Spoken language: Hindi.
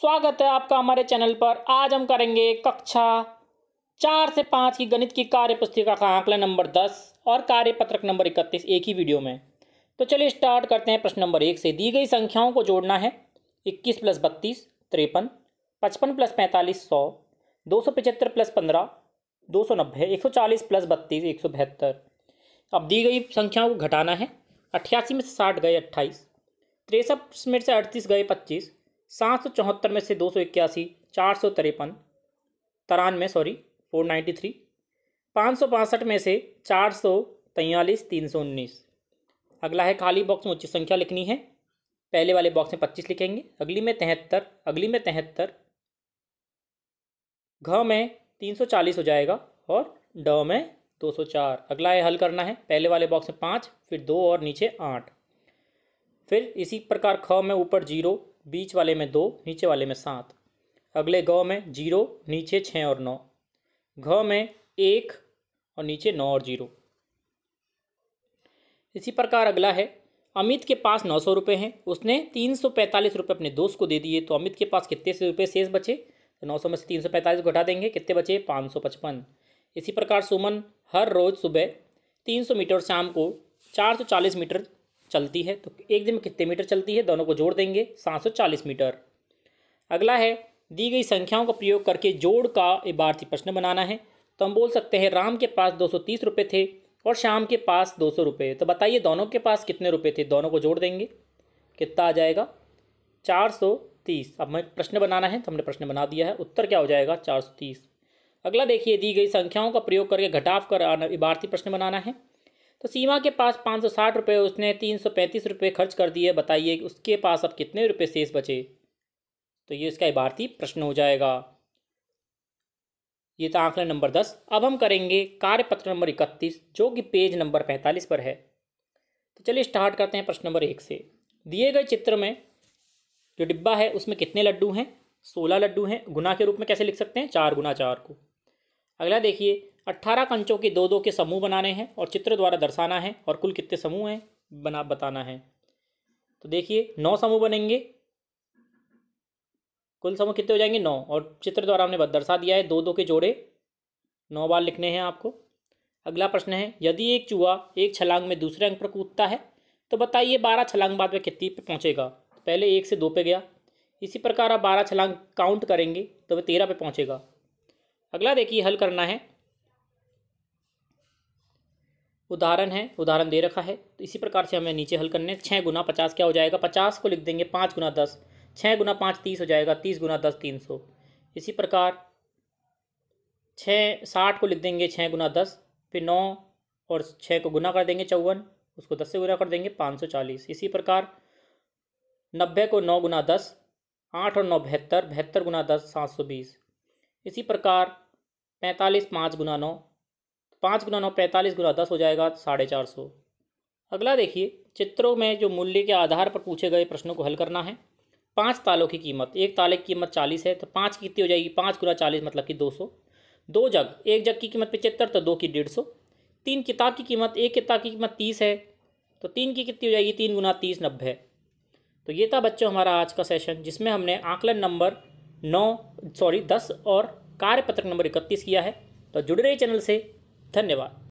स्वागत है आपका हमारे चैनल पर आज हम करेंगे कक्षा चार से पाँच की गणित की कार्य पुस्तिका का आंकलन नंबर दस और कार्य पत्रक नंबर इकतीस एक ही वीडियो में तो चलिए स्टार्ट करते हैं प्रश्न नंबर एक से दी गई संख्याओं को जोड़ना है इक्कीस प्लस बत्तीस तिरपन पचपन प्लस पैंतालीस सौ दो सौ पचहत्तर प्लस पंद्रह दो सौ नब्बे एक सौ चालीस प्लस बत्तीस एक सौ बहत्तर अब दी गई संख्याओं को घटाना है अट्ठासी में से साठ गए अट्ठाईस तिरसठ में से अड़तीस गए पच्चीस सात सौ चौहत्तर में से दो सौ इक्यासी चार सौ तिरपन तिरानवे सॉरी फोर नाइन्टी थ्री पाँच सौ बासठ में से चार सौ तैंतालीस तीन सौ उन्नीस अगला है खाली बॉक्स में उच्च संख्या लिखनी है पहले वाले बॉक्स में पच्चीस लिखेंगे अगली में तिहत्तर अगली में तिहत्तर घ में तीन सौ चालीस हो जाएगा और ड में दो सौ चार अगला है हल करना है पहले वाले बॉक्स में पाँच फिर दो और नीचे आठ फिर इसी प्रकार ख में ऊपर जीरो बीच वाले में दो नीचे वाले में सात अगले ग में जीरो नीचे छः और नौ घ में एक और नीचे नौ और जीरो इसी प्रकार अगला है अमित के पास नौ सौ रुपये हैं उसने तीन सौ पैंतालीस रुपये अपने दोस्त को दे दिए तो अमित के पास कितने से रुपये शेष बचे तो नौ सौ में से तीन सौ पैंतालीस को घटा देंगे कितने बचे पाँच सौ पचपन इसी प्रकार सुमन हर रोज़ सुबह तीन सौ मीटर शाम को चार सौ चालीस मीटर चलती है तो एक दिन में कितने मीटर चलती है दोनों को जोड़ देंगे सात मीटर अगला है दी गई संख्याओं का प्रयोग करके जोड़ का इबारती प्रश्न बनाना है तो हम बोल सकते हैं राम के पास दो रुपये थे और शाम के पास दो सौ रुपये तो बताइए दोनों के पास कितने रुपये थे दोनों को जोड़ देंगे कितना आ जाएगा चार सौ तीस अब हमें प्रश्न बनाना है तो हमने प्रश्न बना दिया है उत्तर क्या हो जाएगा चार सौ तीस अगला देखिए दी गई संख्याओं का प्रयोग करके घटाव कर इबारती प्रश्न बनाना है तो सीमा के पास पाँच सौ साठ रुपये उसने तीन सौ पैंतीस रुपये खर्च कर दिए बताइए उसके पास अब कितने रुपये शेष बचे तो ये इसका इबारती प्रश्न हो जाएगा ये तो आंकड़ा नंबर दस अब हम करेंगे कार्यपत्र नंबर इकतीस जो कि पेज नंबर पैंतालीस पर है तो चलिए स्टार्ट करते हैं प्रश्न नंबर एक से दिए गए चित्र में जो डिब्बा है उसमें कितने लड्डू हैं सोलह लड्डू हैं गुना के रूप में कैसे लिख सकते हैं चार गुना चार को अगला देखिए अट्ठारह कंचों के दो दो के समूह बनाने हैं और चित्र द्वारा दर्शाना है और कुल कितने समूह हैं बना बताना है तो देखिए नौ समूह बनेंगे कुल समूह कितने हो जाएंगे नौ और चित्र द्वारा हमने दर्शा दिया है दो दो के जोड़े नौ बार लिखने हैं आपको अगला प्रश्न है यदि एक चूहा एक छलांग में दूसरे अंक पर कूदता है तो बताइए बारह छलांग बाद में कितनी पे पहुँचेगा पहले एक से दो पे गया इसी प्रकार आप बारह छलांग काउंट करेंगे तो वह तेरह पे पहुँचेगा अगला देखिए हल करना है उदाहरण है उदाहरण दे रखा है तो इसी प्रकार से हमें नीचे हल करने छः गुना पचास क्या हो जाएगा पचास को लिख देंगे पाँच गुना दस छः गुना पाँच तीस हो जाएगा तीस गुना दस तीन सौ इसी प्रकार छः साठ को लिख देंगे छः गुना दस फिर नौ और छः को गुना कर देंगे चौवन उसको दस से गुना कर देंगे पाँच सौ चालीस इसी प्रकार नब्बे को नौ गुना दस आठ और नौ बहत्तर बहत्तर गुना दस सात सौ बीस इसी प्रकार पैंतालीस पाँच गुना नौ पाँच गुना नौ पैंतालीस गुना दस हो जाएगा साढ़े चार सौ अगला देखिए चित्रों में जो मूल्य के आधार पर पूछे गए प्रश्नों को हल करना है पाँच तालों की कीमत एक ताले की कीमत चालीस है तो पाँच की कितनी हो जाएगी पाँच गुना चालीस मतलब कि दो सौ दो जग एक जग की कीमत पचहत्तर तो दो की डेढ़ सौ तीन किताब की कीमत एक किताब की कीमत तीस है तो तीन की कितनी हो जाएगी तीन गुना तीस नब्बे तो ये था बच्चों हमारा आज का सेशन जिसमें हमने आंकलन नंबर नौ सॉरी दस और कार्यपत्रक नंबर इकतीस किया है तो जुड़ रहे चैनल से धन्यवाद